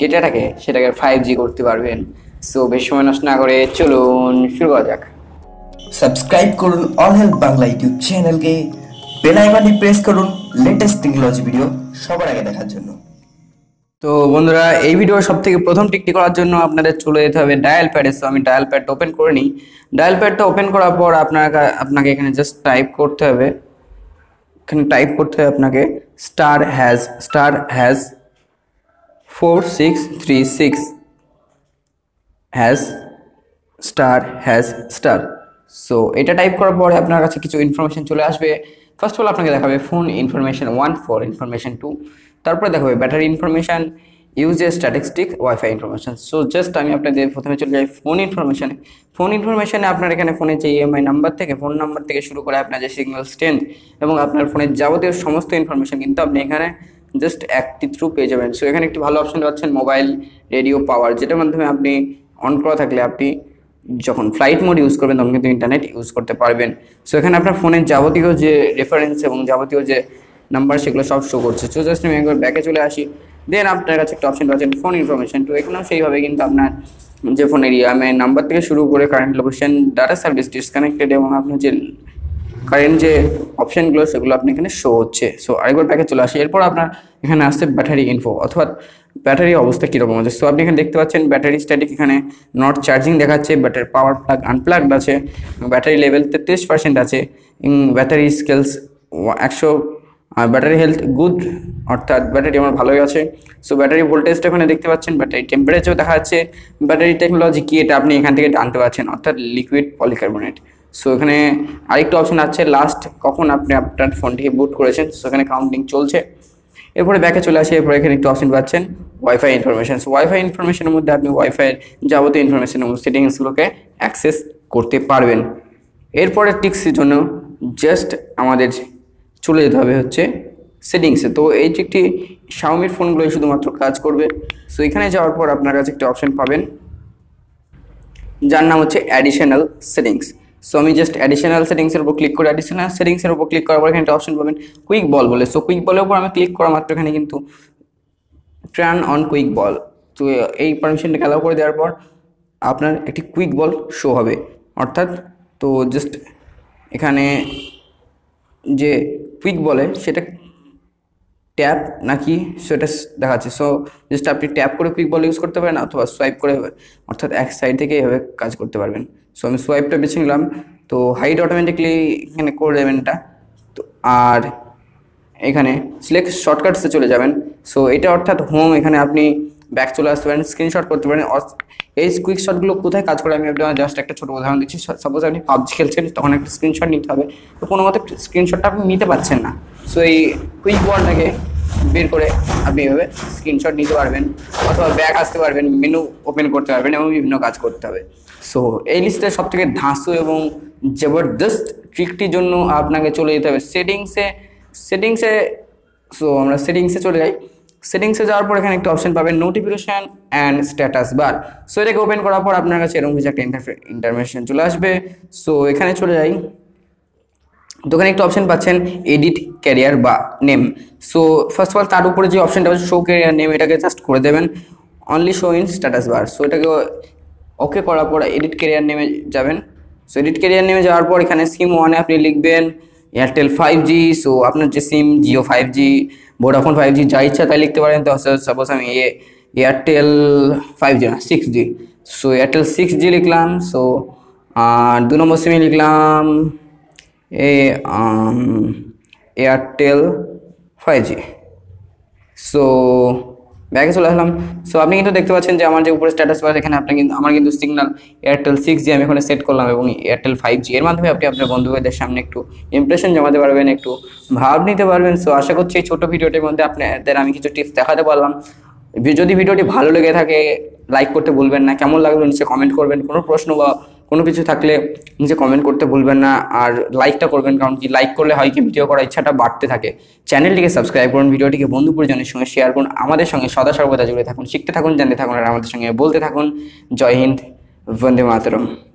ডেটাটাকে সেটাকে five G করতে পারবেন সো বেশি সময় নষ্ট না করে চলুন শুরু করা যাক সাবস্ক্রাইব করুন অল হেলথ বাংলা ইউটিউব চ্যানেলকে বেল আইকনটি প্রেস করুন লেটেস্ট টেকনোলজি ভিডিও সবার আগে দেখার জন্য তো বন্ধুরা এই ভিডিও সব থেকে প্রথম টিকটি করার জন্য আপনাদের চলে যেতে হবে ডায়াল প্যাডে সো আমি ডায়াল প্যাডটা ওপেন করে নিই ডায়াল প্যাডটা ওপেন করার পর আপনার আপনাকে এখানে জাস্ট টাইপ করতে হবে এখানে টাইপ করতে হবে আপনাকে star hash star hash 4636 hash star hash star so এটা টাইপ করার পরে আপনার কাছে কিছু ইনফরমেশন চলে আসবে ফার্স্ট অফ অল আপনাকে দেখাবে phone information one for information two তারপরে দেখাবে battery information usage statistic wifi information so just আমি আপনাদের প্রথমে চলে যাই ফোন ইনফরমেশানে ফোন ইনফরমেশানে আপনার এখানে ফোনে যে ইএমআই নাম্বার থেকে ফোন নাম্বার থেকে শুরু করে আপনার যে সিগন্যাল স্ট্রেন্থ এবং আপনার ফোনের যাবতীয় সমস্ত ইনফরমেশন কিন্তু আপনি এখানে জাস্ট একটি থ্রু পেয়ে যাবেন সো এখানে একটি ভালো অপশন পাচ্ছেন মোবাইল রেডিও পাওয়ার যেটার মাধ্যমে আপনি অন করা থাকলে আপনি যখন ফ্লাইট মোড ইউজ করবেন তখন কিন্তু ইন্টারনেট ইউজ করতে পারবেন সো এখানে আপনার ফোনের যাবতীয় যে রেফারেন্স এবং যাবতীয় যে নাম্বার সেগুলো সব শো করছে সো জাস্ট আমি একবার ব্যাকে চলে আসি দেন আপনার কাছে একটা অপশন পাচ্ছেন ফোন ইনফরমেশন তো এখানেও সেইভাবে কিন্তু আপনার যে ফোনের আমি নাম্বার থেকে শুরু করে current location data service disconnected এবং আপনার যে কারেন্ট যে অপশানগুলো সেগুলো আপনি এখানে শো হচ্ছে সো আরেকবার প্যাকে চলে আসে এরপর আপনার এখানে আসছে ব্যাটারি ইনফো অথবা ব্যাটারির অবস্থা কীরকম আছে সো আপনি এখানে দেখতে পাচ্ছেন ব্যাটারি স্ট্যাটিক এখানে নট চার্জিং দেখাচ্ছে ব্যাটারি পাওয়ার প্লাগ আনপ্লাগড আছে ব্যাটারি লেভেল তেত্রিশ পার্সেন্ট আছে ব্যাটারি স্কেলস একশো ব্যাটারি হেলথ গুড অর্থাৎ ব্যাটারি আমার ভালোই আছে সো ব্যাটারি ভোল্টেজটা এখানে দেখতে পাচ্ছেন ব্যাটারি টেম্পারেচার দেখা যাচ্ছে ব্যাটারি টেকনোলজি কি এটা আপনি এখান থেকে টানতে পারছেন অর্থাৎ লিকুইড পলিকার্বোনেট সো এখানে আরেকটা অপশন আছে লাস্ট কখন আপনি আপনার ফোনটিকে বুট করেছেন সো এখানে কাউন্টিং চলছে এরপরে ব্যাকে চলে আসে এরপরে এখানে একটু অপশন পাচ্ছেন ওয়াইফাই ইনফরমেশন সো ওয়াইফাই ইনফরমেশনের মধ্যে আপনি ওয়াইফাইয়ের যাবতীয় ইনফরমেশন এবং সেটিংসগুলোকে অ্যাক্সেস করতে পারবেন এরপরে টিক্সের জন্য জাস্ট আমাদের চলে যেতে হবে হচ্ছে সেটিংসে তো এই যে একটি শাওমির ফোনগুলোই শুধুমাত্র কাজ করবে সো এখানে যাওয়ার পর আপনার কাছে একটি অপশন পাবেন যার নাম হচ্ছে অ্যাডিশনাল সেটিংস সো আমি জাস্ট অ্যাডিশনাল সেটিংসের উপর ক্লিক করে অ্যাডিশনাল সেটিংসের উপর ক্লিক করার পর এখানে একটা অপশন পাবেন কুইক বল বলে সো কুইক বলের উপর আমি ক্লিক করা মাত্র এখানে কিন্তু ট্রান অন কুইক বল তো এই পারমিশনটাকে অ্যালাউ করে দেওয়ার পর আপনার একটি কুইক বল শো হবে অর্থাৎ তো জাস্ট এখানে যে কুইক বলে সেটা ট্যাপ নাকি সেটা দেখাচ্ছে সো জাস্ট আপনি ট্যাপ করে কুইক বল ইউজ করতে পারেন অথবা সোয়াইপ করে অর্থাৎ এক সাইড থেকে এভাবে কাজ করতে পারবেন সো আমি সোয়াইপটা বেছে নিলাম তো হাইট অটোমেটিকলি এখানে করে দেবেন এটা তো আর এখানে সিলেক্ট শর্টকাটসে চলে যাবেন সো এটা অর্থাৎ হোম এখানে আপনি ব্যাক চলে আসতে পারেন স্ক্রিনশট করতে পারেন এই কুইক শটগুলো কোথায় কাজ করে আমি আপনার জাস্ট একটা ছোটো উদাহরণ দিচ্ছি সাপোজ আপনি পাবজি খেলছেন তখন একটা স্ক্রিনশট নিতে হবে তো কোনো মতে স্ক্রিনশটটা আপনি নিতে পারছেন না সো এই কুইক বলটাকে বের করে আপনি এভাবে স্ক্রিনশট নিতে পারবেন অথবা ব্যাক আসতে পারবেন মেনু ওপেন করতে পারবেন এবং বিভিন্ন কাজ করতে হবে সো এই লিস্টে সবথেকে ধাঁসু এবং জবরদস্ত ট্রিকটির জন্য আপনাকে চলে যেতে হবে সেটিংসে সেটিংসে সো আমরা সেটিংসে চলে যাই সেটিংসে যাওয়ার পর এখানে একটা অপশন পাবেন notification and status bar so এটাকে ওপেন করার পর আপনার কাছে এরকম কিছু একটা ইন্টারফে ইন্টারমেশন চলে আসবে সো এখানে চলে যাই তো এখানে একটা অপশন পাচ্ছেন এডিট ক্যারিয়ার বা name so first of all তার উপরে যে অপশনটা আছে শো ক্যারিয়ার নেম এটাকে জাস্ট করে দেবেন only show in status bar so এটাকে ওকে করার পর এডিট ক্যারিয়ার নেমে যাবেন সো এডিট ক্যারিয়ার নেমে যাওয়ার পর এখানে সিম ওয়ানে আপনি লিখবেন এয়ারটেল ফাইভ জি সো আপনার যে SIM Jio five G Vodafone five G যা ইচ্ছা তাই লিখতে পারেন তো সাপোজ আমি এ এয়ারটেল ফাইভ জি না six G so Airtel six G লিখলাম সো আর দু নম্বর সিমে লিখলাম এয়ারটেল ফাইভ জি সো ব্যাগে চলে আসলাম সো আপনি কিন্তু দেখতে পাচ্ছেন যে আমার যে উপরে স্ট্যাটাস পাওয়া এখানে আপনি কিন্তু আমার কিন্তু সিগনাল এয়ারটেল সিক্স জি আমি এখানে সেট করলাম এবং এয়ারটেল ফাইভ জি এর মাধ্যমে আপনি আপনার বন্ধুদের সামনে একটু ইমপ্রেশন জমাতে পারবেন একটু ভাব নিতে পারবেন সো আশা করছি এই ছোটো ভিডিওটির মধ্যে আপনাদের আমি কিছু টিপস দেখাতে পারলাম যদি ভিডিওটি ভালো লেগে থাকে লাইক করতে ভুলবেন না কেমন লাগলো নিচে কমেন্ট করবেন কোনো প্রশ্ন বা কোনো কিছু থাকলে নিজে কমেন্ট করতে ভুলবেন না আর লাইকটা করবেন কারণ কি লাইক করলে হয় কি ভিডিও করার ইচ্ছাটা বাড়তে থাকে চ্যানেলটিকে সাবস্ক্রাইব করুন ভিডিওটিকে বন্ধু পরিজনের সঙ্গে শেয়ার করুন আমাদের সঙ্গে সদা সর্বদা জুড়ে থাকুন শিখতে থাকুন জানতে থাকুন আর আমাদের সঙ্গে বলতে থাকুন জয় হিন্দ বন্দে মাতরম